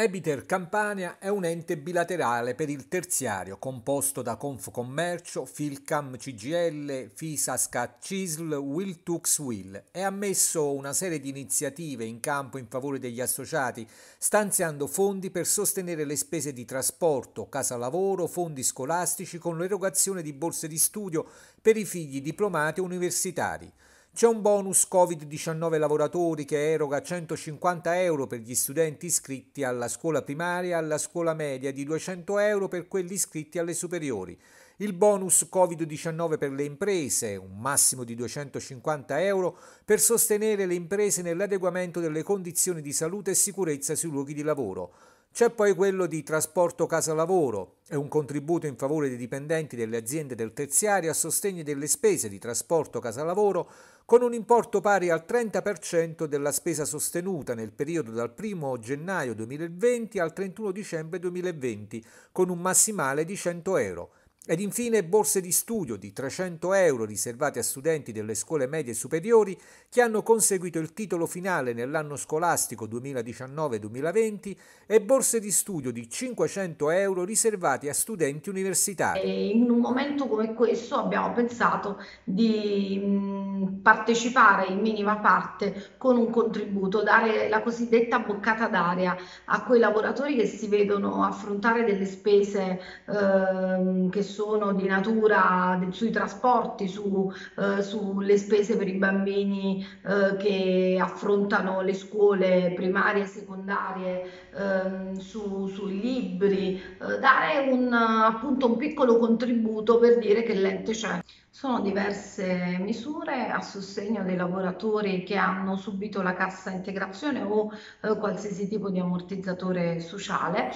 Ebiter Campania è un ente bilaterale per il terziario composto da Confcommercio, Filcam CGL, Fisascat CISL, Wiltux Will e ha messo una serie di iniziative in campo in favore degli associati, stanziando fondi per sostenere le spese di trasporto, casa lavoro, fondi scolastici con l'erogazione di borse di studio per i figli diplomati universitari. C'è un bonus Covid-19 lavoratori che eroga 150 euro per gli studenti iscritti alla scuola primaria e alla scuola media di 200 euro per quelli iscritti alle superiori. Il bonus Covid-19 per le imprese, un massimo di 250 euro per sostenere le imprese nell'adeguamento delle condizioni di salute e sicurezza sui luoghi di lavoro. C'è poi quello di trasporto casa-lavoro, è un contributo in favore dei dipendenti delle aziende del terziario a sostegno delle spese di trasporto casa-lavoro con un importo pari al 30% della spesa sostenuta nel periodo dal 1 gennaio 2020 al 31 dicembre 2020, con un massimale di 100 euro. Ed infine borse di studio di 300 euro riservate a studenti delle scuole medie e superiori che hanno conseguito il titolo finale nell'anno scolastico 2019-2020 e borse di studio di 500 euro riservate a studenti universitari. In un momento come questo abbiamo pensato di partecipare in minima parte con un contributo, dare la cosiddetta boccata d'aria a quei lavoratori che si vedono affrontare delle spese eh, che sono sono di natura sui trasporti, su, eh, sulle spese per i bambini eh, che affrontano le scuole primarie e secondarie, ehm, su, sui libri, eh, dare un, appunto un piccolo contributo per dire che l'ente c'è. Sono diverse misure a sostegno dei lavoratori che hanno subito la cassa integrazione o eh, qualsiasi tipo di ammortizzatore sociale.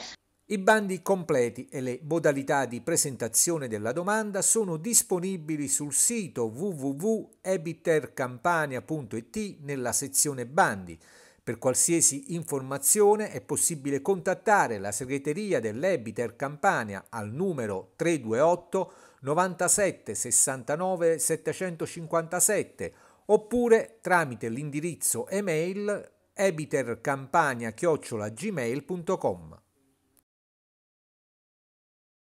I bandi completi e le modalità di presentazione della domanda sono disponibili sul sito www.ebitercampania.it nella sezione bandi. Per qualsiasi informazione è possibile contattare la segreteria dell'Ebiter Campania al numero 328 97 69 757 oppure tramite l'indirizzo email ebitercampania-gmail.com.